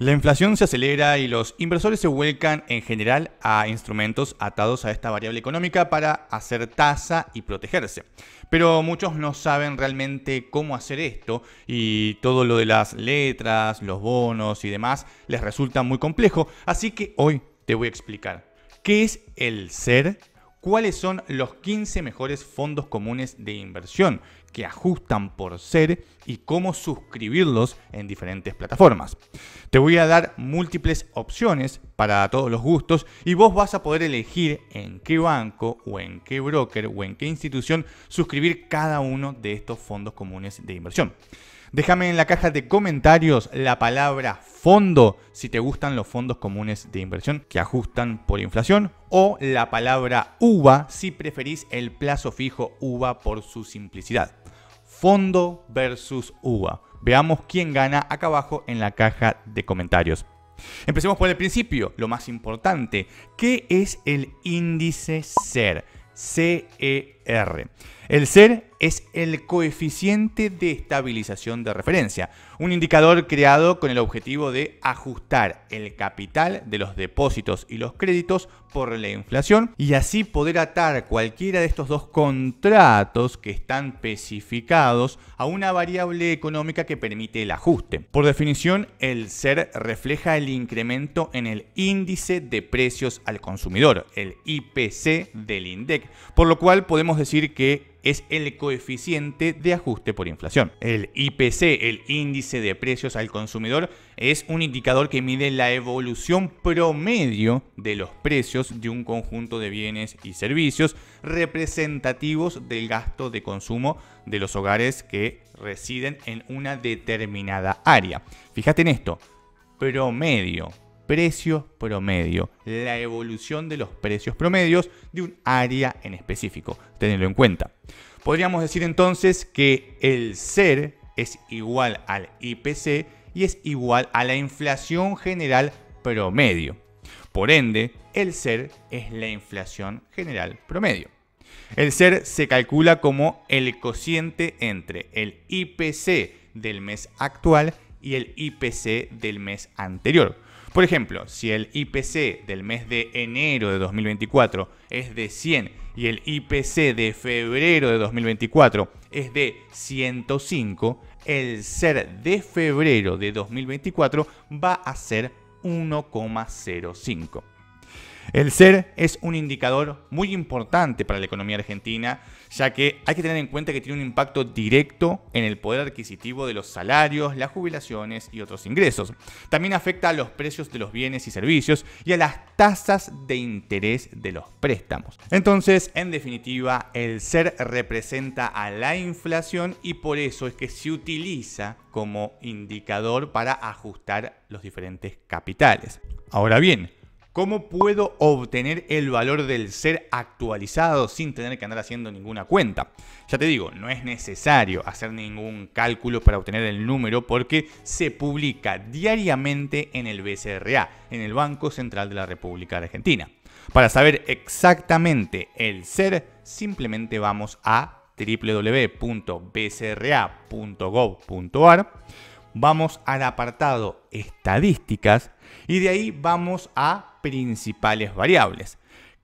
La inflación se acelera y los inversores se vuelcan en general a instrumentos atados a esta variable económica para hacer tasa y protegerse. Pero muchos no saben realmente cómo hacer esto y todo lo de las letras, los bonos y demás les resulta muy complejo, así que hoy te voy a explicar qué es el ser cuáles son los 15 mejores fondos comunes de inversión que ajustan por ser y cómo suscribirlos en diferentes plataformas. Te voy a dar múltiples opciones para todos los gustos y vos vas a poder elegir en qué banco o en qué broker o en qué institución suscribir cada uno de estos fondos comunes de inversión. Déjame en la caja de comentarios la palabra fondo si te gustan los fondos comunes de inversión que ajustan por inflación o la palabra UVA si preferís el plazo fijo UVA por su simplicidad. Fondo versus UVA. Veamos quién gana acá abajo en la caja de comentarios. Empecemos por el principio, lo más importante. ¿Qué es el índice SER? CER R. El ser es el coeficiente de estabilización de referencia, un indicador creado con el objetivo de ajustar el capital de los depósitos y los créditos por la inflación y así poder atar cualquiera de estos dos contratos que están especificados a una variable económica que permite el ajuste. Por definición, el ser refleja el incremento en el índice de precios al consumidor, el IPC del INDEC, por lo cual podemos decir que es el coeficiente de ajuste por inflación. El IPC, el índice de precios al consumidor, es un indicador que mide la evolución promedio de los precios de un conjunto de bienes y servicios representativos del gasto de consumo de los hogares que residen en una determinada área. Fíjate en esto, promedio, precio promedio, la evolución de los precios promedios de un área en específico. Tenedlo en cuenta. Podríamos decir entonces que el ser es igual al IPC y es igual a la inflación general promedio. Por ende, el ser es la inflación general promedio. El ser se calcula como el cociente entre el IPC del mes actual y el IPC del mes anterior. Por ejemplo, si el IPC del mes de enero de 2024 es de 100 y el IPC de febrero de 2024 es de 105, el ser de febrero de 2024 va a ser 1,05. El ser es un indicador muy importante para la economía argentina, ya que hay que tener en cuenta que tiene un impacto directo en el poder adquisitivo de los salarios, las jubilaciones y otros ingresos. También afecta a los precios de los bienes y servicios y a las tasas de interés de los préstamos. Entonces, en definitiva, el ser representa a la inflación y por eso es que se utiliza como indicador para ajustar los diferentes capitales. Ahora bien, ¿Cómo puedo obtener el valor del ser actualizado sin tener que andar haciendo ninguna cuenta? Ya te digo, no es necesario hacer ningún cálculo para obtener el número porque se publica diariamente en el BCRA, en el Banco Central de la República Argentina. Para saber exactamente el ser, simplemente vamos a www.bcra.gov.ar, vamos al apartado estadísticas y de ahí vamos a principales variables.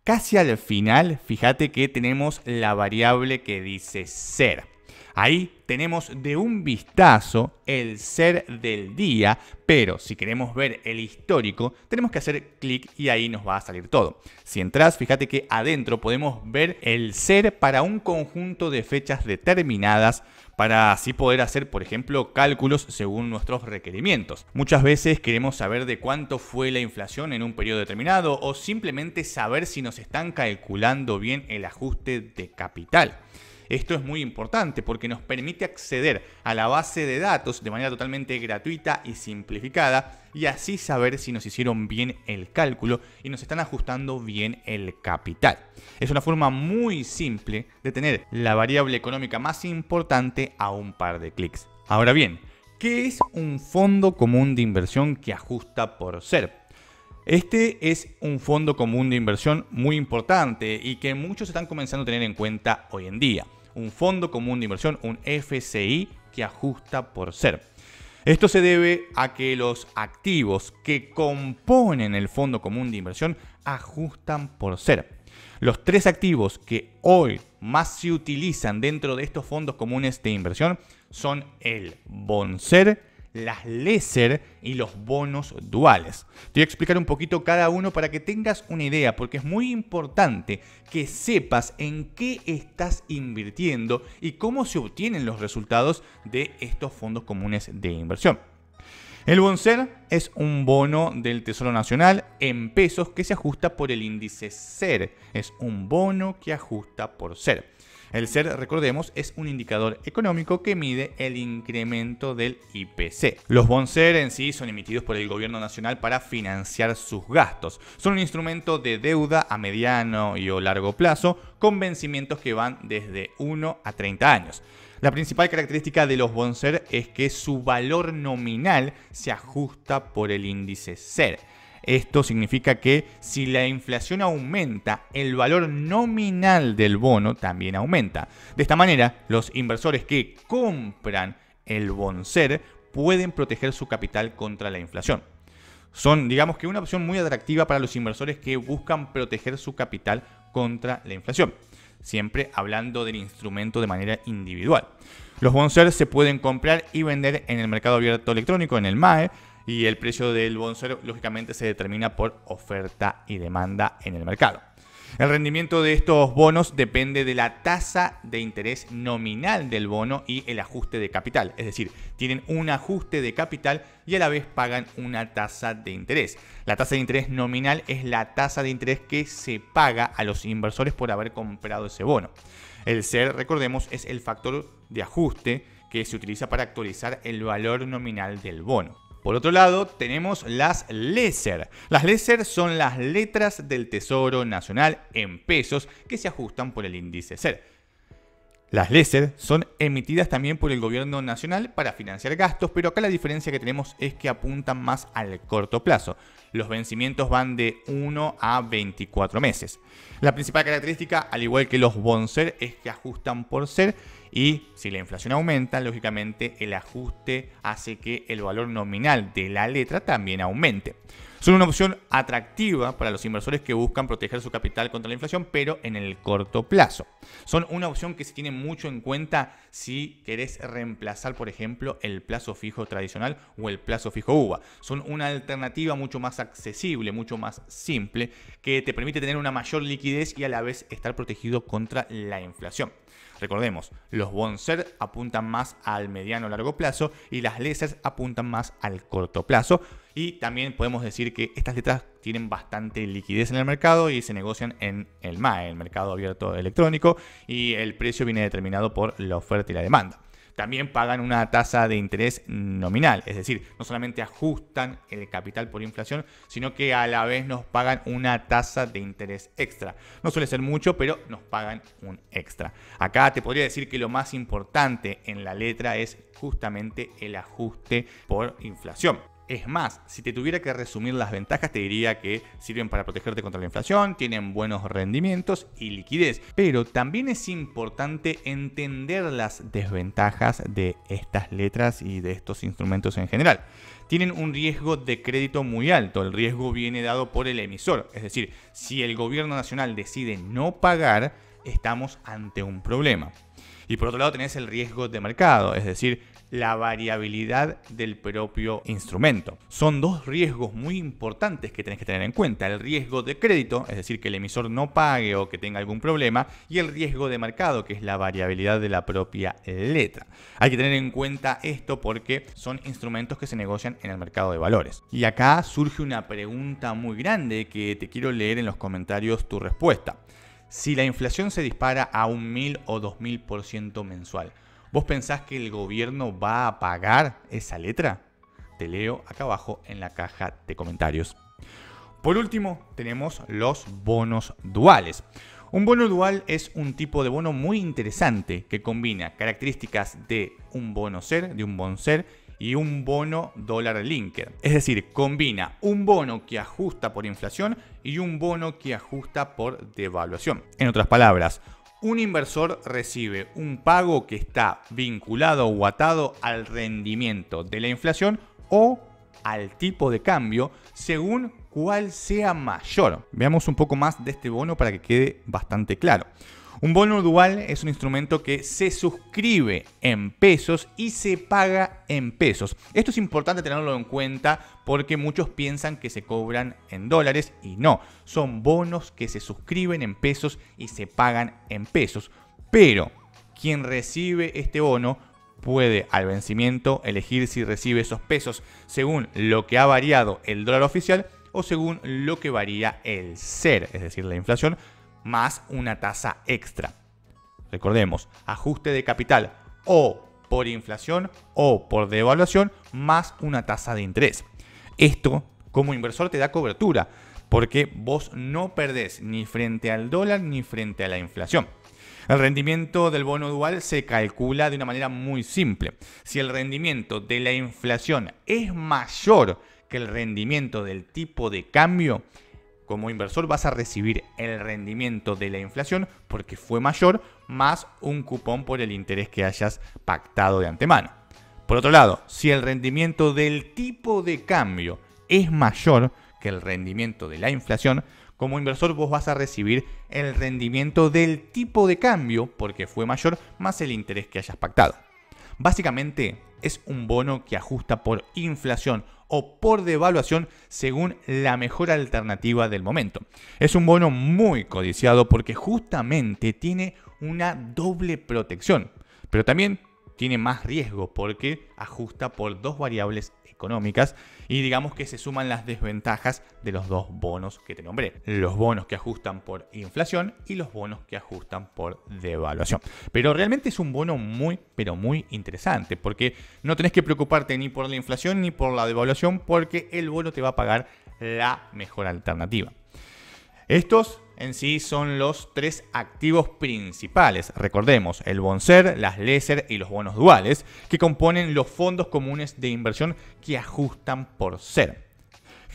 Casi al final, fíjate que tenemos la variable que dice ser. Ahí tenemos de un vistazo el ser del día, pero si queremos ver el histórico, tenemos que hacer clic y ahí nos va a salir todo. Si entras, fíjate que adentro podemos ver el ser para un conjunto de fechas determinadas para así poder hacer, por ejemplo, cálculos según nuestros requerimientos. Muchas veces queremos saber de cuánto fue la inflación en un periodo determinado o simplemente saber si nos están calculando bien el ajuste de capital. Esto es muy importante porque nos permite acceder a la base de datos de manera totalmente gratuita y simplificada y así saber si nos hicieron bien el cálculo y nos están ajustando bien el capital. Es una forma muy simple de tener la variable económica más importante a un par de clics. Ahora bien, ¿qué es un fondo común de inversión que ajusta por ser? Este es un fondo común de inversión muy importante y que muchos están comenzando a tener en cuenta hoy en día un fondo común de inversión, un FCI, que ajusta por ser. Esto se debe a que los activos que componen el fondo común de inversión ajustan por ser. Los tres activos que hoy más se utilizan dentro de estos fondos comunes de inversión son el Bonser, las LESER y los bonos duales. Te voy a explicar un poquito cada uno para que tengas una idea, porque es muy importante que sepas en qué estás invirtiendo y cómo se obtienen los resultados de estos fondos comunes de inversión. El Bonser es un bono del Tesoro Nacional en pesos que se ajusta por el índice SER. Es un bono que ajusta por SER. El SER, recordemos, es un indicador económico que mide el incremento del IPC. Los bonser en sí son emitidos por el gobierno nacional para financiar sus gastos. Son un instrumento de deuda a mediano y o largo plazo con vencimientos que van desde 1 a 30 años. La principal característica de los bonser es que su valor nominal se ajusta por el índice SER. Esto significa que si la inflación aumenta, el valor nominal del bono también aumenta. De esta manera, los inversores que compran el bonser pueden proteger su capital contra la inflación. Son, digamos que, una opción muy atractiva para los inversores que buscan proteger su capital contra la inflación siempre hablando del instrumento de manera individual. Los bonsers se pueden comprar y vender en el mercado abierto electrónico, en el MAE, y el precio del bono lógicamente se determina por oferta y demanda en el mercado. El rendimiento de estos bonos depende de la tasa de interés nominal del bono y el ajuste de capital. Es decir, tienen un ajuste de capital y a la vez pagan una tasa de interés. La tasa de interés nominal es la tasa de interés que se paga a los inversores por haber comprado ese bono. El ser, recordemos, es el factor de ajuste que se utiliza para actualizar el valor nominal del bono. Por otro lado, tenemos las LESER. Las LESER son las letras del Tesoro Nacional en pesos que se ajustan por el índice SER. Las LESER son emitidas también por el gobierno nacional para financiar gastos, pero acá la diferencia que tenemos es que apuntan más al corto plazo. Los vencimientos van de 1 a 24 meses. La principal característica, al igual que los BONSER, es que ajustan por ser y si la inflación aumenta, lógicamente el ajuste hace que el valor nominal de la letra también aumente. Son una opción atractiva para los inversores que buscan proteger su capital contra la inflación, pero en el corto plazo. Son una opción que se tiene mucho en cuenta si querés reemplazar, por ejemplo, el plazo fijo tradicional o el plazo fijo UVA. Son una alternativa mucho más accesible, mucho más simple, que te permite tener una mayor liquidez y a la vez estar protegido contra la inflación. Recordemos, los Bonser apuntan más al mediano largo plazo y las letras apuntan más al corto plazo. Y también podemos decir que estas letras tienen bastante liquidez en el mercado y se negocian en el MAE, el mercado abierto electrónico, y el precio viene determinado por la oferta y la demanda también pagan una tasa de interés nominal, es decir, no solamente ajustan el capital por inflación, sino que a la vez nos pagan una tasa de interés extra. No suele ser mucho, pero nos pagan un extra. Acá te podría decir que lo más importante en la letra es justamente el ajuste por inflación. Es más, si te tuviera que resumir las ventajas, te diría que sirven para protegerte contra la inflación, tienen buenos rendimientos y liquidez. Pero también es importante entender las desventajas de estas letras y de estos instrumentos en general. Tienen un riesgo de crédito muy alto, el riesgo viene dado por el emisor. Es decir, si el gobierno nacional decide no pagar, estamos ante un problema. Y por otro lado tenés el riesgo de mercado, es decir, la variabilidad del propio instrumento. Son dos riesgos muy importantes que tenés que tener en cuenta. El riesgo de crédito, es decir, que el emisor no pague o que tenga algún problema, y el riesgo de mercado, que es la variabilidad de la propia letra. Hay que tener en cuenta esto porque son instrumentos que se negocian en el mercado de valores. Y acá surge una pregunta muy grande que te quiero leer en los comentarios tu respuesta. Si la inflación se dispara a un mil o ciento mensual, ¿Vos pensás que el gobierno va a pagar esa letra? Te leo acá abajo en la caja de comentarios. Por último, tenemos los bonos duales. Un bono dual es un tipo de bono muy interesante que combina características de un bono ser, de un bon ser y un bono dólar linker. Es decir, combina un bono que ajusta por inflación y un bono que ajusta por devaluación. En otras palabras, un inversor recibe un pago que está vinculado o atado al rendimiento de la inflación o al tipo de cambio según cuál sea mayor. Veamos un poco más de este bono para que quede bastante claro. Un bono dual es un instrumento que se suscribe en pesos y se paga en pesos. Esto es importante tenerlo en cuenta porque muchos piensan que se cobran en dólares y no, son bonos que se suscriben en pesos y se pagan en pesos. Pero quien recibe este bono puede al vencimiento elegir si recibe esos pesos según lo que ha variado el dólar oficial o según lo que varía el ser, es decir, la inflación, más una tasa extra. Recordemos, ajuste de capital o por inflación o por devaluación más una tasa de interés. Esto como inversor te da cobertura porque vos no perdés ni frente al dólar ni frente a la inflación. El rendimiento del bono dual se calcula de una manera muy simple. Si el rendimiento de la inflación es mayor que el rendimiento del tipo de cambio, como inversor vas a recibir el rendimiento de la inflación porque fue mayor más un cupón por el interés que hayas pactado de antemano. Por otro lado, si el rendimiento del tipo de cambio es mayor que el rendimiento de la inflación, como inversor vos vas a recibir el rendimiento del tipo de cambio porque fue mayor más el interés que hayas pactado. Básicamente es un bono que ajusta por inflación o por devaluación según la mejor alternativa del momento. Es un bono muy codiciado porque justamente tiene una doble protección, pero también tiene más riesgo porque ajusta por dos variables económicas y digamos que se suman las desventajas de los dos bonos que te nombré. Los bonos que ajustan por inflación y los bonos que ajustan por devaluación. Pero realmente es un bono muy, pero muy interesante porque no tenés que preocuparte ni por la inflación ni por la devaluación porque el bono te va a pagar la mejor alternativa. Estos en sí son los tres activos principales. Recordemos, el Bonser, las LESER y los bonos duales, que componen los fondos comunes de inversión que ajustan por ser.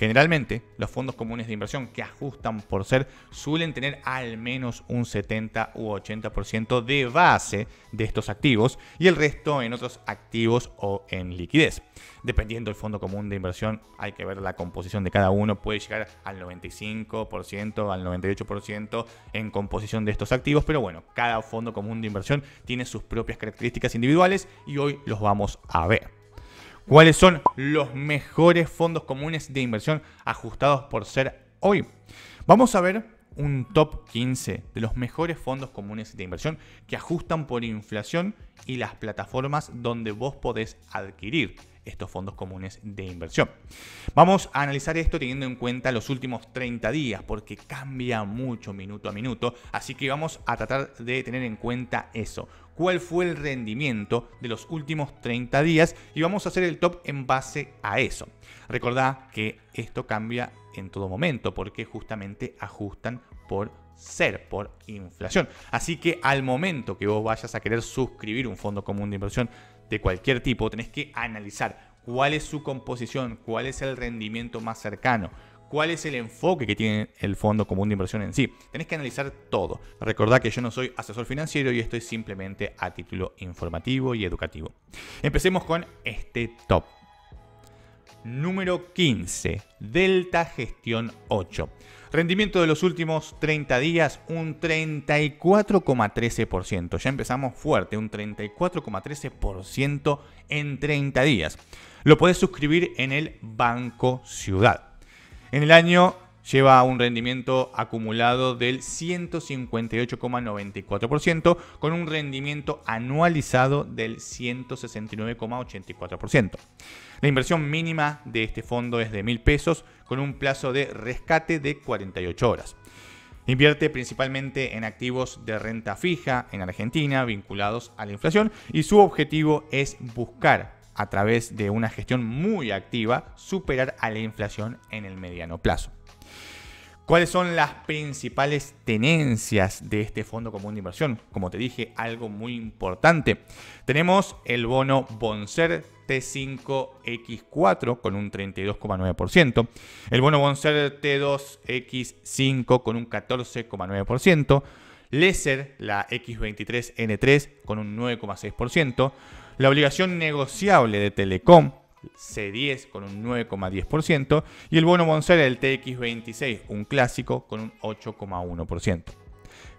Generalmente, los fondos comunes de inversión que ajustan por ser suelen tener al menos un 70 u 80% de base de estos activos y el resto en otros activos o en liquidez. Dependiendo del fondo común de inversión, hay que ver la composición de cada uno, puede llegar al 95%, al 98% en composición de estos activos, pero bueno, cada fondo común de inversión tiene sus propias características individuales y hoy los vamos a ver cuáles son los mejores fondos comunes de inversión ajustados por ser hoy. Vamos a ver un top 15 de los mejores fondos comunes de inversión que ajustan por inflación y las plataformas donde vos podés adquirir estos fondos comunes de inversión. Vamos a analizar esto teniendo en cuenta los últimos 30 días, porque cambia mucho minuto a minuto, así que vamos a tratar de tener en cuenta eso. ¿Cuál fue el rendimiento de los últimos 30 días? Y vamos a hacer el top en base a eso. recordad que esto cambia en todo momento, porque justamente ajustan por ser por inflación. Así que al momento que vos vayas a querer suscribir un fondo común de inversión de cualquier tipo, tenés que analizar cuál es su composición, cuál es el rendimiento más cercano, cuál es el enfoque que tiene el fondo común de inversión en sí. Tenés que analizar todo. Recordad que yo no soy asesor financiero y estoy simplemente a título informativo y educativo. Empecemos con este top. Número 15, Delta Gestión 8. Rendimiento de los últimos 30 días, un 34,13%. Ya empezamos fuerte, un 34,13% en 30 días. Lo podés suscribir en el Banco Ciudad. En el año lleva un rendimiento acumulado del 158,94%, con un rendimiento anualizado del 169,84%. La inversión mínima de este fondo es de 1.000 pesos, con un plazo de rescate de 48 horas. Invierte principalmente en activos de renta fija en Argentina vinculados a la inflación y su objetivo es buscar a través de una gestión muy activa superar a la inflación en el mediano plazo. ¿Cuáles son las principales tenencias de este fondo común de inversión? Como te dije, algo muy importante. Tenemos el bono Bonser T5X4 con un 32,9%, el bono Bonser T2X5 con un 14,9%, Lesser, la X23N3 con un 9,6%, la obligación negociable de Telecom C10 con un 9,10% y el bono bonser el TX26, un clásico, con un 8,1%.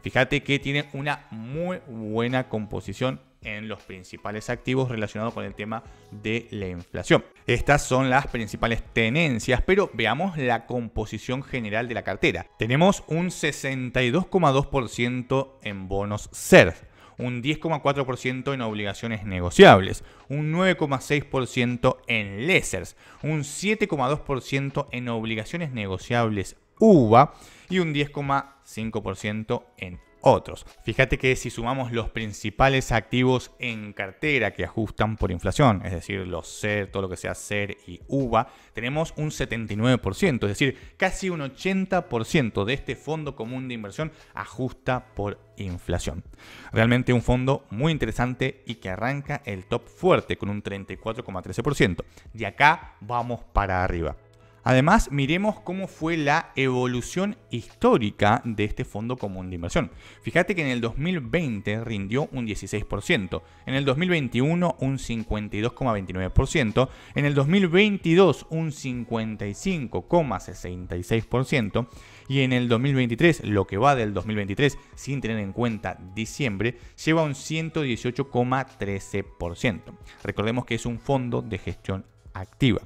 Fíjate que tiene una muy buena composición en los principales activos relacionados con el tema de la inflación. Estas son las principales tenencias, pero veamos la composición general de la cartera. Tenemos un 62,2% en bonos CERF, un 10,4% en obligaciones negociables, un 9,6% en lessers, un 7,2% en obligaciones negociables UVA y un 10,5% en otros. Fíjate que si sumamos los principales activos en cartera que ajustan por inflación, es decir, los CER, todo lo que sea SER y UVA, tenemos un 79%, es decir, casi un 80% de este fondo común de inversión ajusta por inflación. Realmente un fondo muy interesante y que arranca el top fuerte con un 34,13%. De acá vamos para arriba. Además, miremos cómo fue la evolución histórica de este fondo común de inversión. Fíjate que en el 2020 rindió un 16%, en el 2021 un 52,29%, en el 2022 un 55,66% y en el 2023, lo que va del 2023 sin tener en cuenta diciembre, lleva un 118,13%. Recordemos que es un fondo de gestión activa.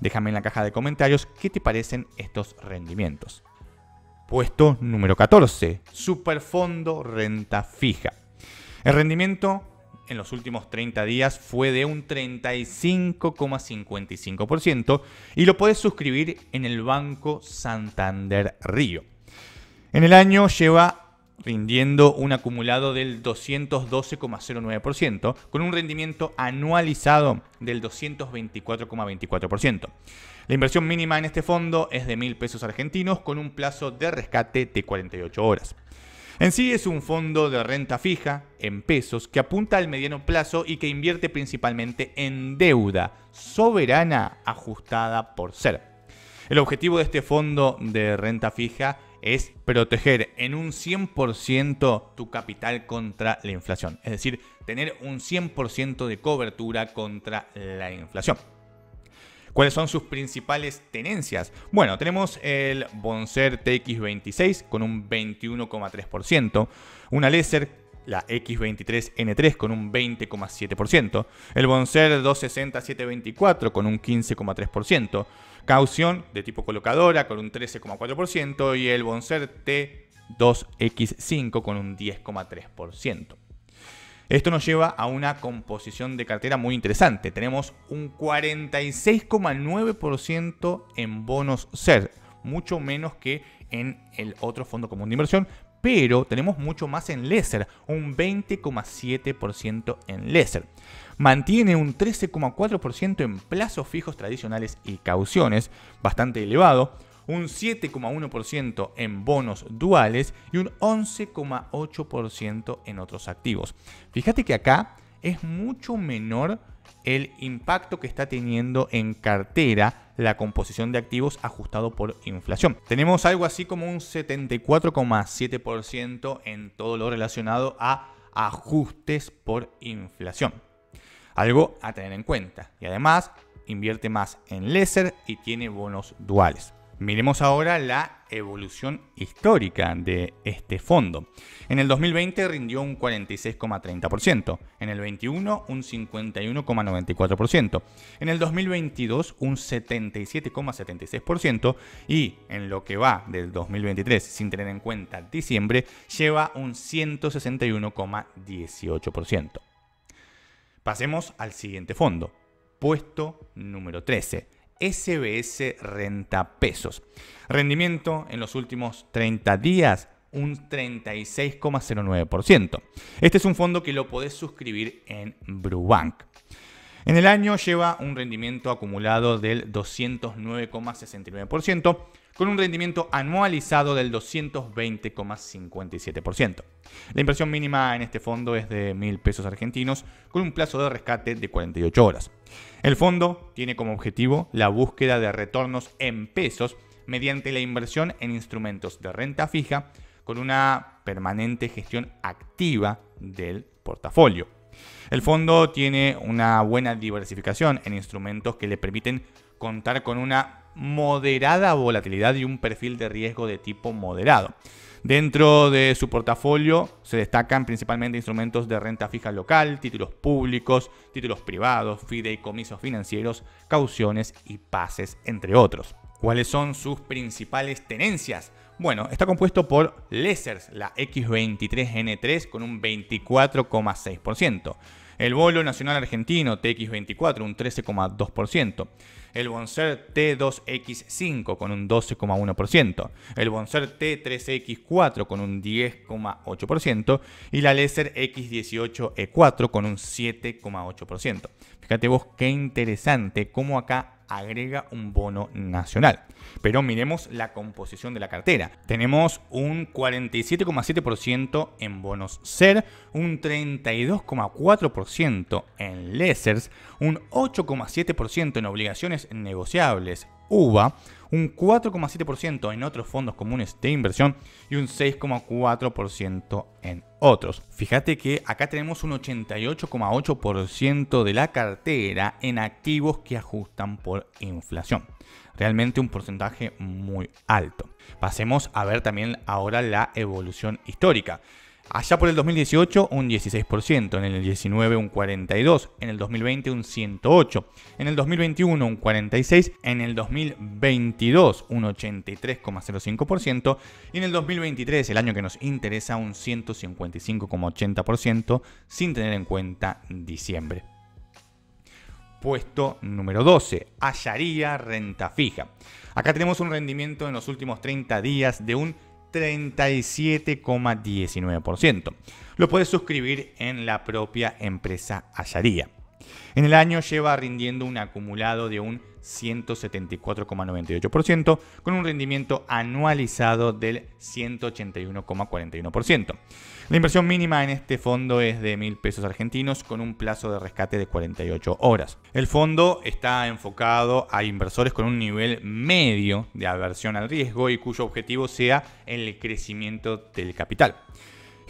Déjame en la caja de comentarios qué te parecen estos rendimientos. Puesto número 14, Superfondo Renta Fija. El rendimiento en los últimos 30 días fue de un 35,55% y lo puedes suscribir en el Banco Santander Río. En el año lleva rindiendo un acumulado del 212,09%, con un rendimiento anualizado del 224,24%. La inversión mínima en este fondo es de 1.000 pesos argentinos, con un plazo de rescate de 48 horas. En sí es un fondo de renta fija en pesos que apunta al mediano plazo y que invierte principalmente en deuda soberana ajustada por ser. El objetivo de este fondo de renta fija es proteger en un 100% tu capital contra la inflación. Es decir, tener un 100% de cobertura contra la inflación. ¿Cuáles son sus principales tenencias? Bueno, tenemos el Bonser TX26 con un 21,3%, una Lesser la X23N3 con un 20,7%, el Bonser 260724 con un 15,3%, Caución de tipo colocadora con un 13,4% y el Bonser T2X5 con un 10,3%. Esto nos lleva a una composición de cartera muy interesante. Tenemos un 46,9% en bonos SER, mucho menos que en el otro fondo común de inversión, pero tenemos mucho más en Lesser, un 20,7% en Lesser mantiene un 13,4% en plazos fijos tradicionales y cauciones, bastante elevado, un 7,1% en bonos duales y un 11,8% en otros activos. Fíjate que acá es mucho menor el impacto que está teniendo en cartera la composición de activos ajustado por inflación. Tenemos algo así como un 74,7% en todo lo relacionado a ajustes por inflación. Algo a tener en cuenta. Y además invierte más en Lesser y tiene bonos duales. Miremos ahora la evolución histórica de este fondo. En el 2020 rindió un 46,30%, en el 21 un 51,94%, en el 2022 un 77,76% y en lo que va del 2023 sin tener en cuenta diciembre lleva un 161,18%. Pasemos al siguiente fondo, puesto número 13, SBS Renta Pesos. Rendimiento en los últimos 30 días, un 36,09%. Este es un fondo que lo podés suscribir en Brubank. En el año lleva un rendimiento acumulado del 209,69%, con un rendimiento anualizado del 220,57%. La inversión mínima en este fondo es de 1.000 pesos argentinos, con un plazo de rescate de 48 horas. El fondo tiene como objetivo la búsqueda de retornos en pesos mediante la inversión en instrumentos de renta fija con una permanente gestión activa del portafolio. El fondo tiene una buena diversificación en instrumentos que le permiten contar con una moderada volatilidad y un perfil de riesgo de tipo moderado. Dentro de su portafolio se destacan principalmente instrumentos de renta fija local, títulos públicos, títulos privados, fideicomisos financieros, cauciones y pases, entre otros. ¿Cuáles son sus principales tenencias? Bueno, está compuesto por Lessers, la X23N3 con un 24,6%. El Bolo Nacional Argentino, TX24, un 13,2% el Bonser T2X5 con un 12,1%, el Bonser T3X4 con un 10,8% y la Lesser X18E4 e con un 7,8%. Fíjate vos qué interesante cómo acá agrega un bono nacional. Pero miremos la composición de la cartera. Tenemos un 47,7% en bonos SER, un 32,4% en lessers, un 8,7% en obligaciones negociables, UVA, un 4,7% en otros fondos comunes de inversión y un 6,4% en otros. Fíjate que acá tenemos un 88,8% de la cartera en activos que ajustan por inflación. Realmente un porcentaje muy alto. Pasemos a ver también ahora la evolución histórica. Allá por el 2018 un 16%, en el 19 un 42%, en el 2020 un 108%, en el 2021 un 46%, en el 2022 un 83,05% y en el 2023, el año que nos interesa, un 155,80% sin tener en cuenta diciembre. Puesto número 12, hallaría renta fija. Acá tenemos un rendimiento en los últimos 30 días de un 37,19%. Lo puedes suscribir en la propia empresa Ayaría. En el año lleva rindiendo un acumulado de un 174,98%, con un rendimiento anualizado del 181,41%. La inversión mínima en este fondo es de mil pesos argentinos con un plazo de rescate de 48 horas. El fondo está enfocado a inversores con un nivel medio de aversión al riesgo y cuyo objetivo sea el crecimiento del capital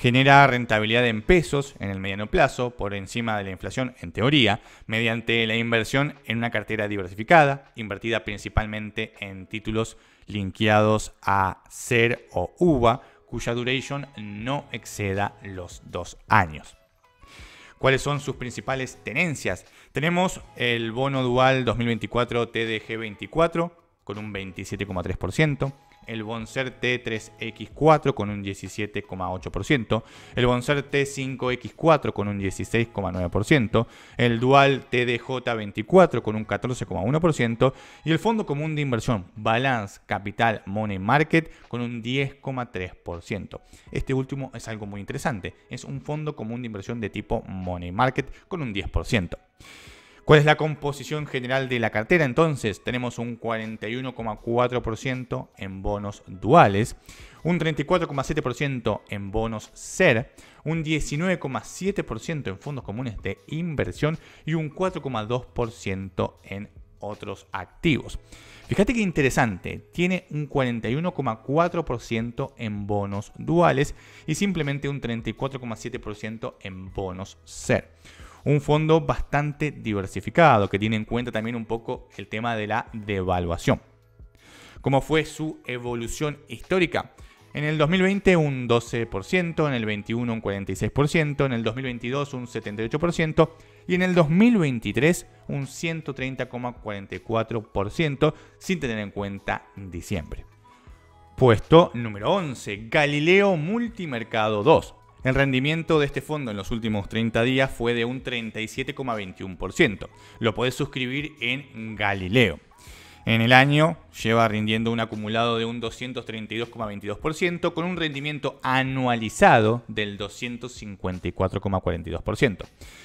genera rentabilidad en pesos en el mediano plazo, por encima de la inflación en teoría, mediante la inversión en una cartera diversificada, invertida principalmente en títulos linkeados a SER o UVA, cuya duration no exceda los dos años. ¿Cuáles son sus principales tenencias? Tenemos el bono dual 2024 TDG24 con un 27,3% el Bonser T3X4 con un 17,8%, el Bonser T5X4 con un 16,9%, el Dual TDJ24 con un 14,1% y el Fondo Común de Inversión Balance Capital Money Market con un 10,3%. Este último es algo muy interesante, es un fondo común de inversión de tipo Money Market con un 10%. ¿Cuál es la composición general de la cartera? Entonces, tenemos un 41,4% en bonos duales, un 34,7% en bonos SER, un 19,7% en fondos comunes de inversión y un 4,2% en otros activos. Fíjate qué interesante, tiene un 41,4% en bonos duales y simplemente un 34,7% en bonos SER un fondo bastante diversificado que tiene en cuenta también un poco el tema de la devaluación. ¿Cómo fue su evolución histórica? En el 2020 un 12%, en el 21 un 46%, en el 2022 un 78% y en el 2023 un 130,44% sin tener en cuenta diciembre. Puesto número 11, Galileo Multimercado 2. El rendimiento de este fondo en los últimos 30 días fue de un 37,21%. Lo podés suscribir en Galileo en el año lleva rindiendo un acumulado de un 232,22%, con un rendimiento anualizado del 254,42%.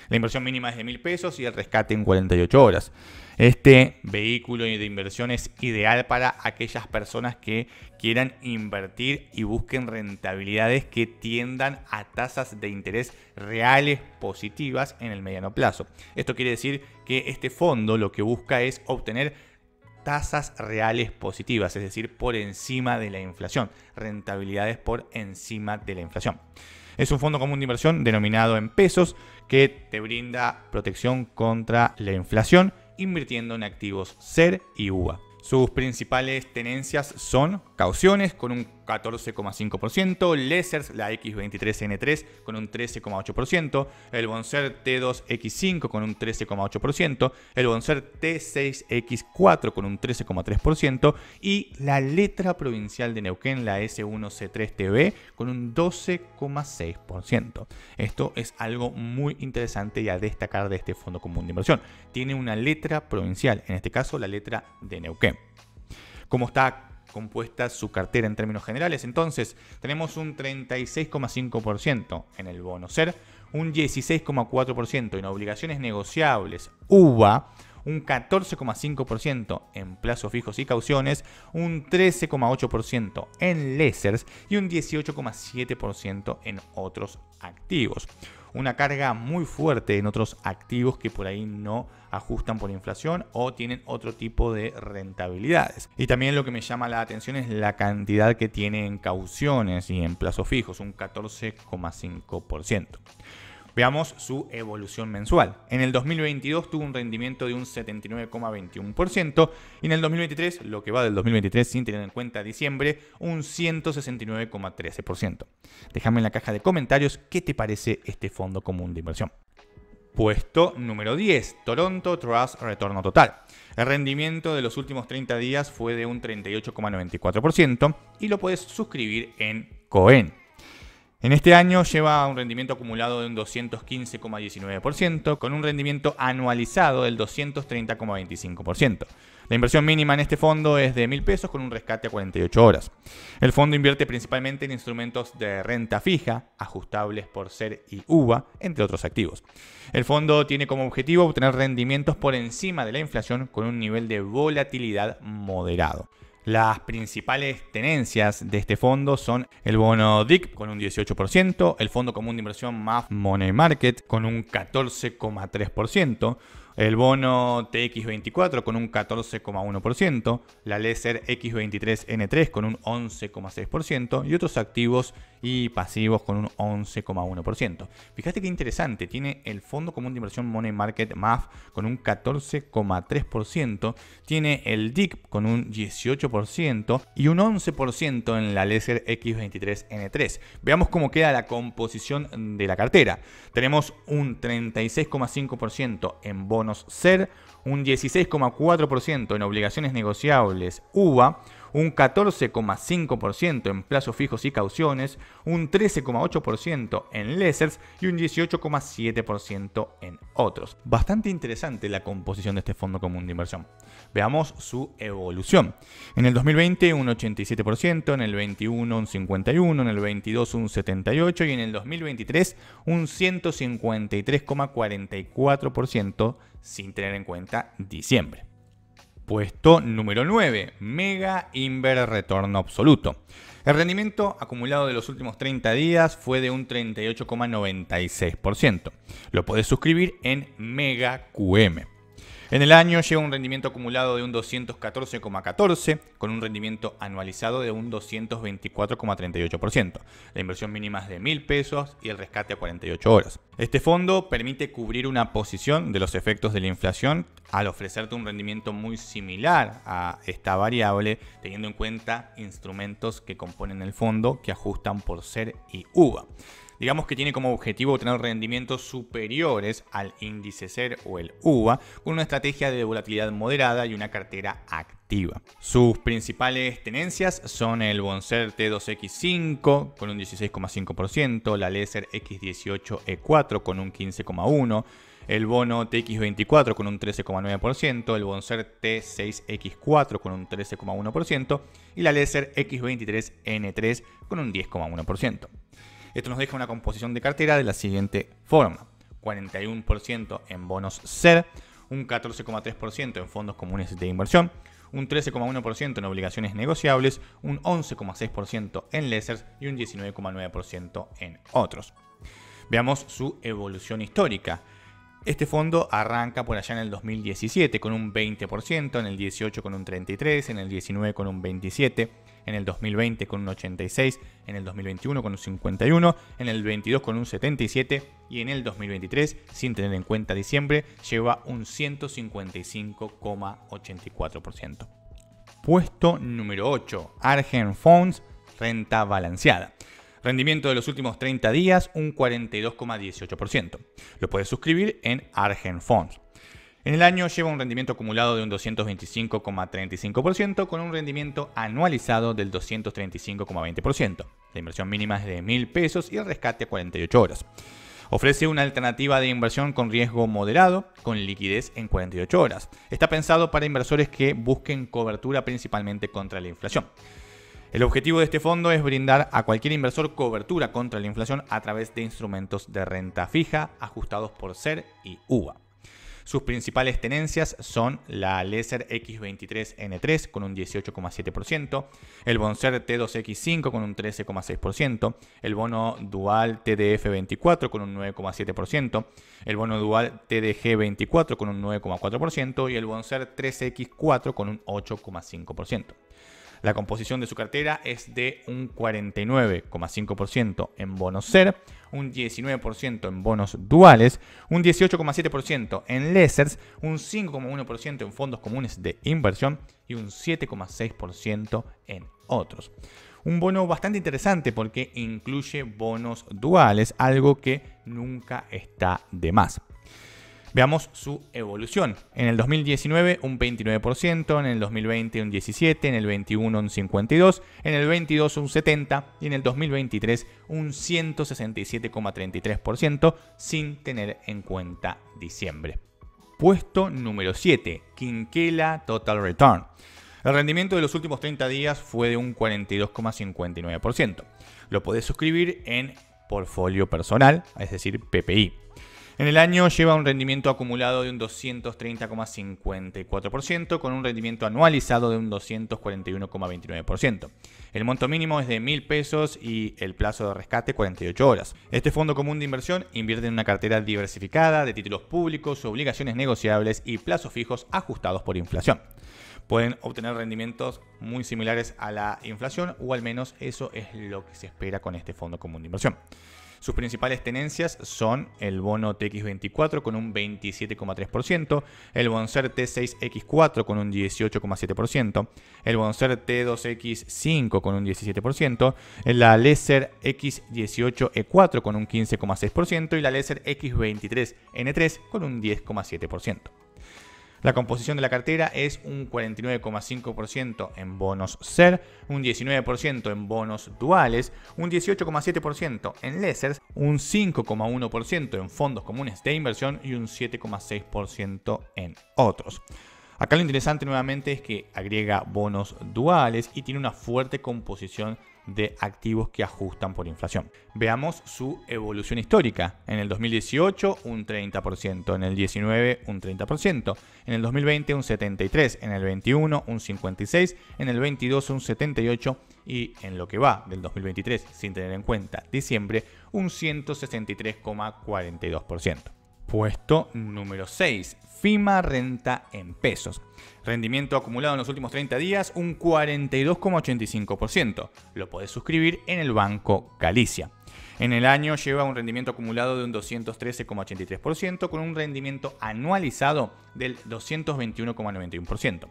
La inversión mínima es de mil pesos y el rescate en 48 horas. Este vehículo de inversión es ideal para aquellas personas que quieran invertir y busquen rentabilidades que tiendan a tasas de interés reales positivas en el mediano plazo. Esto quiere decir que este fondo lo que busca es obtener tasas reales positivas, es decir, por encima de la inflación, rentabilidades por encima de la inflación. Es un fondo común de inversión denominado en pesos que te brinda protección contra la inflación invirtiendo en activos SER y UVA. Sus principales tenencias son cauciones con un 14,5%, Lessers, la X23N3 con un 13,8%, el Bonser T2X5 con un 13,8%, el Bonser T6X4 con un 13,3% y la letra provincial de Neuquén, la S1C3TB con un 12,6%. Esto es algo muy interesante y a destacar de este Fondo Común de Inversión. Tiene una letra provincial, en este caso la letra de Neuquén. Como está compuesta su cartera en términos generales. Entonces, tenemos un 36,5% en el bono ser, un 16,4% en obligaciones negociables UVA, un 14,5% en plazos fijos y cauciones, un 13,8% en lessers y un 18,7% en otros activos una carga muy fuerte en otros activos que por ahí no ajustan por inflación o tienen otro tipo de rentabilidades. Y también lo que me llama la atención es la cantidad que tiene en cauciones y en plazos fijos, un 14,5%. Veamos su evolución mensual. En el 2022 tuvo un rendimiento de un 79,21% y en el 2023, lo que va del 2023 sin tener en cuenta diciembre, un 169,13%. Déjame en la caja de comentarios qué te parece este fondo común de inversión. Puesto número 10, Toronto Trust Retorno Total. El rendimiento de los últimos 30 días fue de un 38,94% y lo puedes suscribir en Cohen. En este año lleva un rendimiento acumulado de un 215,19%, con un rendimiento anualizado del 230,25%. La inversión mínima en este fondo es de 1.000 pesos con un rescate a 48 horas. El fondo invierte principalmente en instrumentos de renta fija, ajustables por ser y UVA, entre otros activos. El fondo tiene como objetivo obtener rendimientos por encima de la inflación con un nivel de volatilidad moderado. Las principales tenencias de este fondo son el bono DIC con un 18%, el Fondo Común de Inversión MAF Money Market con un 14,3%, el bono TX24 con un 14,1%, la Lesser X23N3 con un 11,6% y otros activos y pasivos con un 11,1%. Fíjate qué interesante, tiene el Fondo Común de Inversión Money Market MAF con un 14,3%, tiene el DIC con un 18% y un 11% en la Lesser X23N3. Veamos cómo queda la composición de la cartera. Tenemos un 36,5% en bono ser un 16,4% en obligaciones negociables UVA, un 14,5% en plazos fijos y cauciones, un 13,8% en lessers y un 18,7% en otros. Bastante interesante la composición de este fondo común de inversión. Veamos su evolución. En el 2020 un 87%, en el 21 un 51%, en el 22 un 78% y en el 2023 un 153,44% sin tener en cuenta diciembre. Puesto número 9, Mega Inver Retorno Absoluto. El rendimiento acumulado de los últimos 30 días fue de un 38,96%. Lo podés suscribir en Mega QM. En el año llega un rendimiento acumulado de un 214,14 con un rendimiento anualizado de un 224,38%. La inversión mínima es de 1.000 pesos y el rescate a 48 horas. Este fondo permite cubrir una posición de los efectos de la inflación al ofrecerte un rendimiento muy similar a esta variable, teniendo en cuenta instrumentos que componen el fondo que ajustan por ser y UVA digamos que tiene como objetivo obtener rendimientos superiores al índice SER o el UVA, con una estrategia de volatilidad moderada y una cartera activa. Sus principales tenencias son el Bonser T2X5 con un 16,5%, la leser X18E4 e con un 15,1%, el bono TX24 con un 13,9%, el Bonser T6X4 con un 13,1% y la leser X23N3 con un 10,1%. Esto nos deja una composición de cartera de la siguiente forma. 41% en bonos SER, un 14,3% en fondos comunes de inversión, un 13,1% en obligaciones negociables, un 11,6% en lessers y un 19,9% en otros. Veamos su evolución histórica. Este fondo arranca por allá en el 2017 con un 20%, en el 18 con un 33%, en el 19 con un 27%, en el 2020 con un 86, en el 2021 con un 51, en el 22 con un 77 y en el 2023, sin tener en cuenta diciembre, lleva un 155,84%. Puesto número 8, Argen Phones, renta balanceada. Rendimiento de los últimos 30 días, un 42,18%. Lo puedes suscribir en Argen Fonds. En el año lleva un rendimiento acumulado de un 225,35% con un rendimiento anualizado del 235,20%. La inversión mínima es de 1.000 pesos y el rescate a 48 horas. Ofrece una alternativa de inversión con riesgo moderado, con liquidez en 48 horas. Está pensado para inversores que busquen cobertura principalmente contra la inflación. El objetivo de este fondo es brindar a cualquier inversor cobertura contra la inflación a través de instrumentos de renta fija ajustados por SER y UVA. Sus principales tenencias son la leser X23N3 con un 18,7%, el Bonser T2X5 con un 13,6%, el bono dual TDF24 con un 9,7%, el bono dual TDG24 con un 9,4% y el Bonser 3X4 con un 8,5%. La composición de su cartera es de un 49,5% en bonos SER, un 19% en bonos duales, un 18,7% en lessers, un 5,1% en fondos comunes de inversión y un 7,6% en otros. Un bono bastante interesante porque incluye bonos duales, algo que nunca está de más. Veamos su evolución. En el 2019 un 29%, en el 2020 un 17%, en el 21 un 52%, en el 22 un 70% y en el 2023 un 167,33% sin tener en cuenta diciembre. Puesto número 7, Quinquela Total Return. El rendimiento de los últimos 30 días fue de un 42,59%. Lo podés suscribir en portfolio personal, es decir, PPI. En el año lleva un rendimiento acumulado de un 230,54%, con un rendimiento anualizado de un 241,29%. El monto mínimo es de 1000 pesos y el plazo de rescate 48 horas. Este fondo común de inversión invierte en una cartera diversificada de títulos públicos, obligaciones negociables y plazos fijos ajustados por inflación pueden obtener rendimientos muy similares a la inflación o al menos eso es lo que se espera con este fondo común de inversión. Sus principales tenencias son el bono TX24 con un 27,3%, el Bonser T6X4 con un 18,7%, el Bonser T2X5 con un 17%, la Lesser X18E4 e con un 15,6% y la Lesser X23N3 con un 10,7%. La composición de la cartera es un 49,5% en bonos SER, un 19% en bonos duales, un 18,7% en lessers, un 5,1% en fondos comunes de inversión y un 7,6% en otros. Acá lo interesante nuevamente es que agrega bonos duales y tiene una fuerte composición de activos que ajustan por inflación. Veamos su evolución histórica. En el 2018 un 30%, en el 19 un 30%, en el 2020 un 73%, en el 21 un 56%, en el 22 un 78% y en lo que va del 2023, sin tener en cuenta diciembre, un 163,42%. Puesto número 6. FIMA renta en pesos. Rendimiento acumulado en los últimos 30 días un 42,85%. Lo puedes suscribir en el Banco Galicia. En el año lleva un rendimiento acumulado de un 213,83% con un rendimiento anualizado del 221,91%.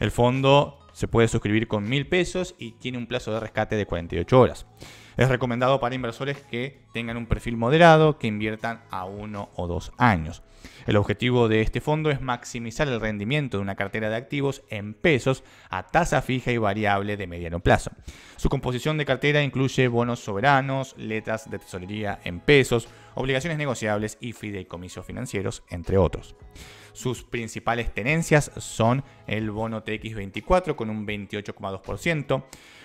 El fondo se puede suscribir con $1,000 pesos y tiene un plazo de rescate de 48 horas. Es recomendado para inversores que tengan un perfil moderado, que inviertan a uno o dos años. El objetivo de este fondo es maximizar el rendimiento de una cartera de activos en pesos a tasa fija y variable de mediano plazo. Su composición de cartera incluye bonos soberanos, letras de tesorería en pesos, obligaciones negociables y fideicomisos financieros, entre otros. Sus principales tenencias son el bono TX24 con un 28,2%,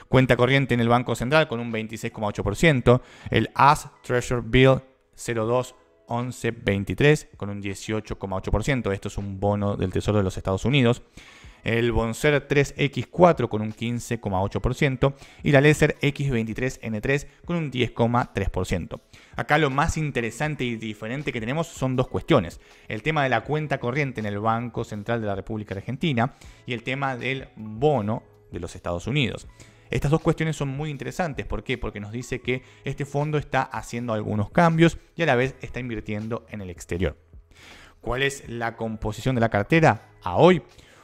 cuenta corriente en el Banco Central con un 26,8%, el AS Treasure Bill 02 con un 18,8%. Esto es un bono del Tesoro de los Estados Unidos. El Bonser 3X4 con un 15,8% y la Lesser X23N3 con un 10,3%. Acá lo más interesante y diferente que tenemos son dos cuestiones. El tema de la cuenta corriente en el Banco Central de la República Argentina y el tema del bono de los Estados Unidos. Estas dos cuestiones son muy interesantes. ¿Por qué? Porque nos dice que este fondo está haciendo algunos cambios y a la vez está invirtiendo en el exterior. ¿Cuál es la composición de la cartera a hoy?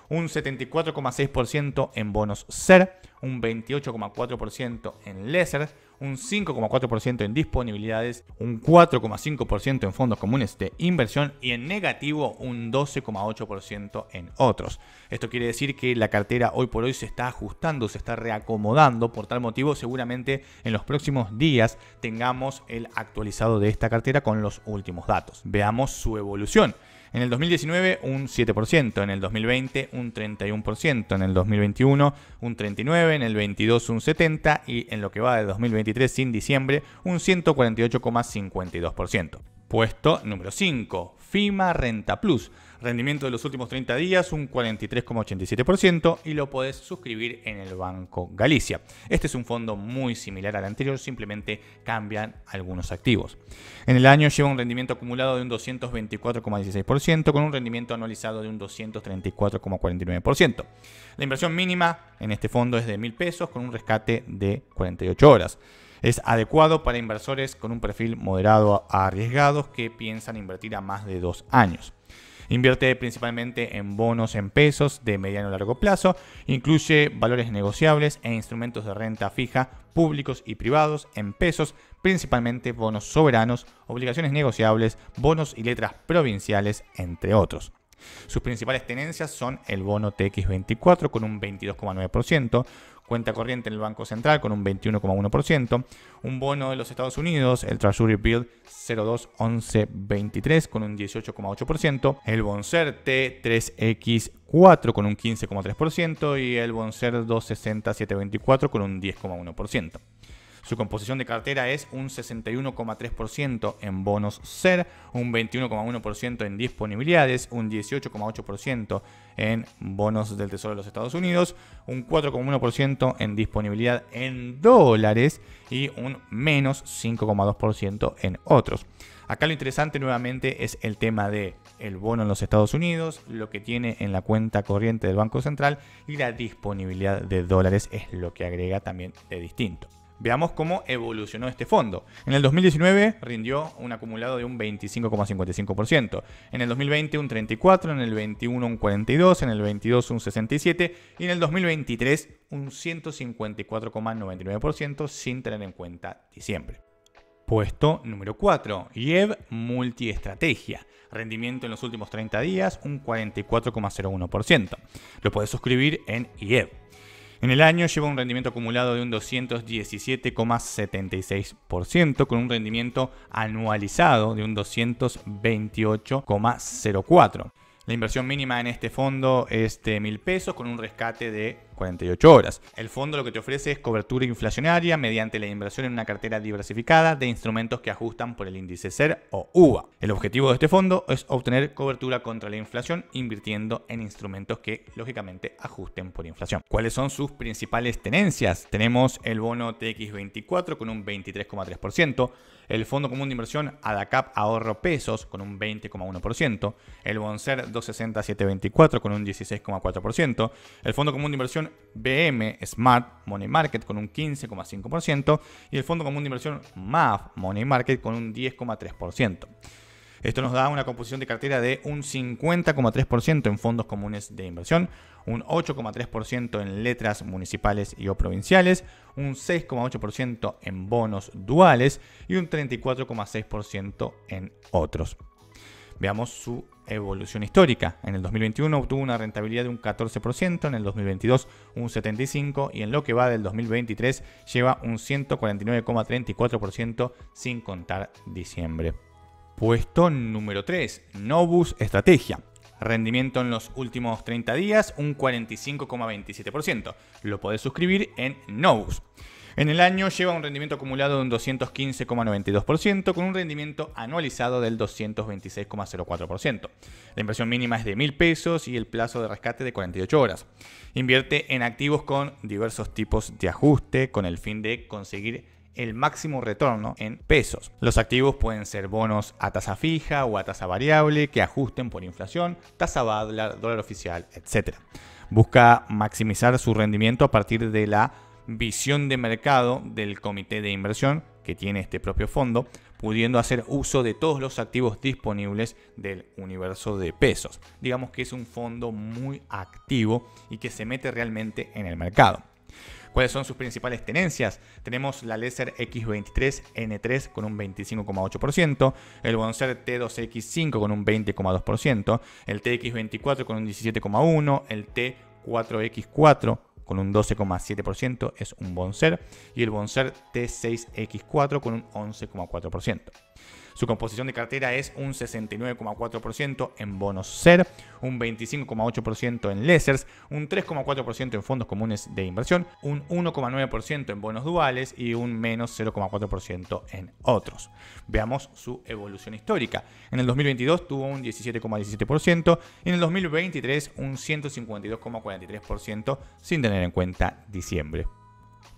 Un 74,6% en bonos SER, un 28,4% en LESER, un 5,4% en disponibilidades, un 4,5% en fondos comunes de inversión y en negativo un 12,8% en otros. Esto quiere decir que la cartera hoy por hoy se está ajustando, se está reacomodando, por tal motivo seguramente en los próximos días tengamos el actualizado de esta cartera con los últimos datos. Veamos su evolución. En el 2019 un 7%, en el 2020 un 31%, en el 2021 un 39%, en el 22 un 70% y en lo que va de 2023 sin diciembre un 148,52%. Puesto número 5, FIMA Renta Plus rendimiento de los últimos 30 días un 43,87% y lo podés suscribir en el Banco Galicia. Este es un fondo muy similar al anterior, simplemente cambian algunos activos. En el año lleva un rendimiento acumulado de un 224,16% con un rendimiento anualizado de un 234,49%. La inversión mínima en este fondo es de 1.000 pesos con un rescate de 48 horas. Es adecuado para inversores con un perfil moderado a arriesgados que piensan invertir a más de dos años. Invierte principalmente en bonos en pesos de mediano a largo plazo, incluye valores negociables e instrumentos de renta fija públicos y privados en pesos, principalmente bonos soberanos, obligaciones negociables, bonos y letras provinciales, entre otros. Sus principales tenencias son el bono TX24 con un 22,9%, cuenta corriente en el Banco Central con un 21,1%, un bono de los Estados Unidos, el Treasury Bill 021123 con un 18,8%, el Bonser T3X4 con un 15,3% y el Bonser 260724 con un 10,1%. Su composición de cartera es un 61,3% en bonos SER, un 21,1% en disponibilidades, un 18,8% en bonos del Tesoro de los Estados Unidos, un 4,1% en disponibilidad en dólares y un menos 5,2% en otros. Acá lo interesante nuevamente es el tema de el bono en los Estados Unidos, lo que tiene en la cuenta corriente del Banco Central y la disponibilidad de dólares es lo que agrega también de distinto. Veamos cómo evolucionó este fondo. En el 2019 rindió un acumulado de un 25,55%, en el 2020 un 34, en el 21 un 42, en el 22 un 67 y en el 2023 un 154,99% sin tener en cuenta diciembre. Puesto número 4, IEV Multiestrategia. Rendimiento en los últimos 30 días un 44,01%. Lo puedes suscribir en IEV. En el año lleva un rendimiento acumulado de un 217,76%, con un rendimiento anualizado de un 228,04%. La inversión mínima en este fondo es de mil pesos con un rescate de 48 horas. El fondo lo que te ofrece es cobertura inflacionaria mediante la inversión en una cartera diversificada de instrumentos que ajustan por el índice CER o UVA. El objetivo de este fondo es obtener cobertura contra la inflación invirtiendo en instrumentos que lógicamente ajusten por inflación. ¿Cuáles son sus principales tenencias? Tenemos el bono TX24 con un 23,3%, el Fondo Común de Inversión ADACAP Ahorro Pesos con un 20,1%, el BONSER 260 con un 16,4%, el Fondo Común de Inversión BM Smart Money Market con un 15,5% y el Fondo Común de Inversión MAF Money Market con un 10,3%. Esto nos da una composición de cartera de un 50,3% en fondos comunes de inversión, un 8,3% en letras municipales y o provinciales, un 6,8% en bonos duales y un 34,6% en otros. Veamos su evolución histórica. En el 2021 obtuvo una rentabilidad de un 14%, en el 2022 un 75% y en lo que va del 2023 lleva un 149,34% sin contar diciembre. Puesto número 3, Nobus Estrategia. Rendimiento en los últimos 30 días un 45,27%. Lo podés suscribir en Nobus. En el año lleva un rendimiento acumulado de un 215,92%, con un rendimiento anualizado del 226,04%. La inversión mínima es de 1.000 pesos y el plazo de rescate de 48 horas. Invierte en activos con diversos tipos de ajuste con el fin de conseguir el máximo retorno en pesos. Los activos pueden ser bonos a tasa fija o a tasa variable que ajusten por inflación, tasa dólar, dólar oficial, etc. Busca maximizar su rendimiento a partir de la visión de mercado del comité de inversión que tiene este propio fondo, pudiendo hacer uso de todos los activos disponibles del universo de pesos. Digamos que es un fondo muy activo y que se mete realmente en el mercado. ¿Cuáles son sus principales tenencias? Tenemos la Lesser X23N3 con un 25,8%, el Bonser T2X5 con un 20,2%, el TX24 con un 17,1%, el T4X4 con un 12,7%, es un Bonser, y el Bonser T6X4 con un 11,4%. Su composición de cartera es un 69,4% en bonos SER, un 25,8% en lessers, un 3,4% en fondos comunes de inversión, un 1,9% en bonos duales y un menos 0,4% en otros. Veamos su evolución histórica. En el 2022 tuvo un 17,17% y en el 2023 un 152,43% sin tener en cuenta diciembre.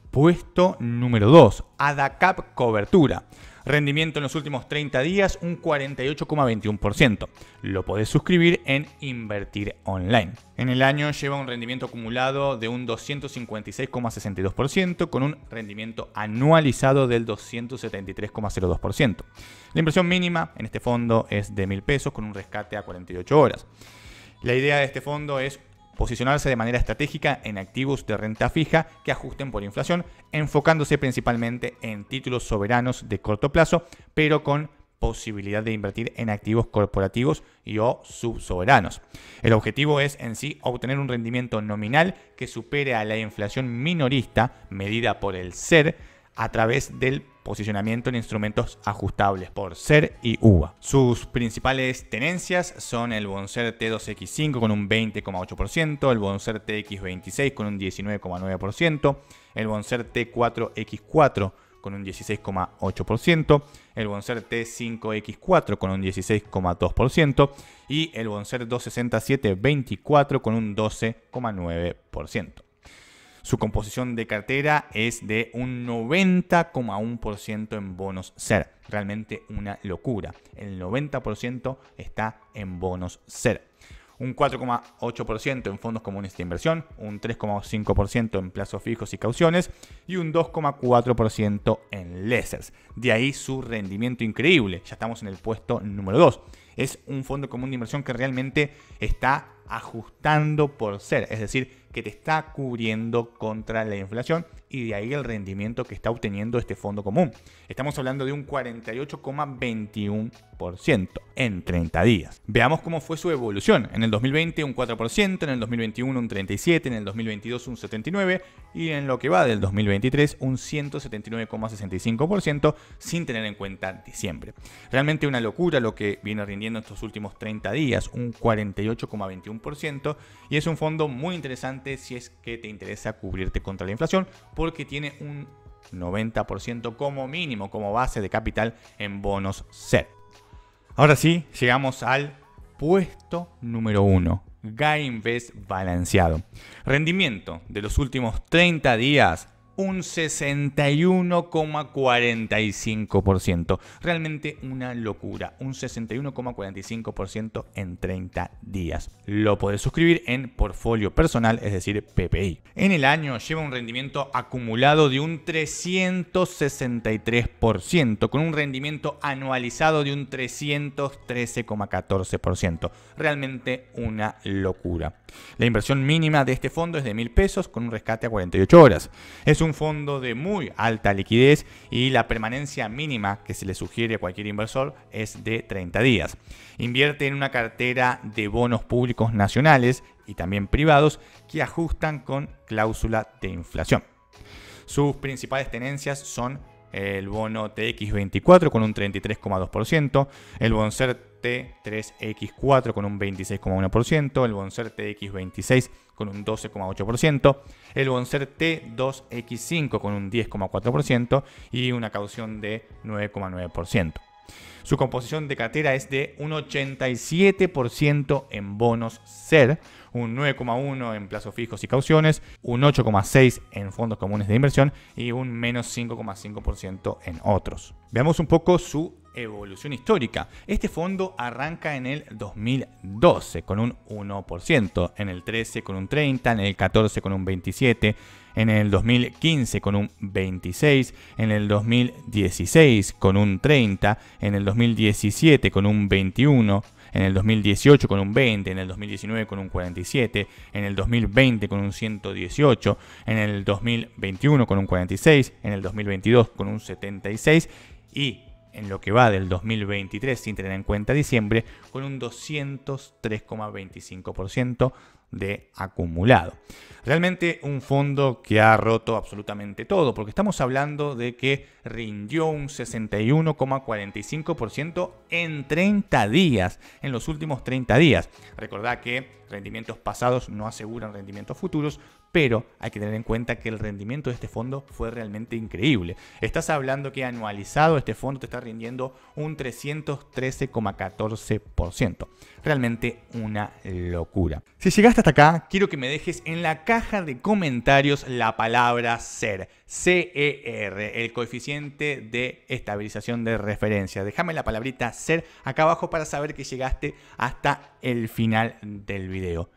Puesto número 2, ADACAP Cobertura. Rendimiento en los últimos 30 días un 48,21%. Lo podés suscribir en Invertir Online. En el año lleva un rendimiento acumulado de un 256,62% con un rendimiento anualizado del 273,02%. La inversión mínima en este fondo es de $1,000 pesos con un rescate a 48 horas. La idea de este fondo es posicionarse de manera estratégica en activos de renta fija que ajusten por inflación, enfocándose principalmente en títulos soberanos de corto plazo, pero con posibilidad de invertir en activos corporativos y o subsoberanos. El objetivo es en sí obtener un rendimiento nominal que supere a la inflación minorista medida por el SER e a través del posicionamiento en instrumentos ajustables por SER y UVA. Sus principales tenencias son el Bonser T2X5 con un 20,8%, el Bonser TX26 con un 19,9%, el Bonser T4X4 con un 16,8%, el Bonser T5X4 con un 16,2% y el Bonser 26724 con un 12,9%. Su composición de cartera es de un 90,1% en bonos SER. Realmente una locura. El 90% está en bonos SER un 4,8% en fondos comunes de inversión, un 3,5% en plazos fijos y cauciones y un 2,4% en lasers. De ahí su rendimiento increíble. Ya estamos en el puesto número 2. Es un fondo común de inversión que realmente está ajustando por ser, es decir, que te está cubriendo contra la inflación y de ahí el rendimiento que está obteniendo este fondo común. Estamos hablando de un 48,21% en 30 días. Veamos cómo fue su evolución. En el 2020 un 4%, en el 2021 un 37%, en el 2022 un 79% y en lo que va del 2023 un 179,65% sin tener en cuenta diciembre. Realmente una locura lo que viene rindiendo estos últimos 30 días, un 48,21% y es un fondo muy interesante si es que te interesa cubrirte contra la inflación porque tiene un 90% como mínimo, como base de capital en bonos set. Ahora sí, llegamos al puesto número 1. Gainvest balanceado. Rendimiento de los últimos 30 días un 61,45%. Realmente una locura. Un 61,45% en 30 días. Lo podés suscribir en portfolio personal, es decir, PPI. En el año lleva un rendimiento acumulado de un 363%, con un rendimiento anualizado de un 313,14%. Realmente una locura. La inversión mínima de este fondo es de mil pesos con un rescate a 48 horas. Es un un fondo de muy alta liquidez y la permanencia mínima que se le sugiere a cualquier inversor es de 30 días. Invierte en una cartera de bonos públicos nacionales y también privados que ajustan con cláusula de inflación. Sus principales tenencias son el bono TX24 con un 33,2%, el Bonser T3X4 con un 26,1%, el Bonser TX26 con un 12,8%, el Bonser T2X5 con un 10,4% y una caución de 9,9%. Su composición de cartera es de un 87% en bonos SER, un 9,1 en plazos fijos y cauciones, un 8,6 en fondos comunes de inversión y un menos 5,5% en otros. Veamos un poco su evolución histórica. Este fondo arranca en el 2012 con un 1%, en el 13 con un 30, en el 14 con un 27, en el 2015 con un 26, en el 2016 con un 30, en el 2017 con un 21, en el 2018 con un 20, en el 2019 con un 47, en el 2020 con un 118, en el 2021 con un 46, en el 2022 con un 76 y en lo que va del 2023, sin tener en cuenta diciembre, con un 203,25% de acumulado. Realmente un fondo que ha roto absolutamente todo, porque estamos hablando de que rindió un 61,45% en 30 días, en los últimos 30 días. Recordad que rendimientos pasados no aseguran rendimientos futuros, pero hay que tener en cuenta que el rendimiento de este fondo fue realmente increíble. Estás hablando que anualizado este fondo te está rindiendo un 313,14%. Realmente una locura. Si llegaste hasta acá, quiero que me dejes en la caja de comentarios la palabra ser, CER, el coeficiente de estabilización de referencia. Déjame la palabrita ser acá abajo para saber que llegaste hasta el final del video.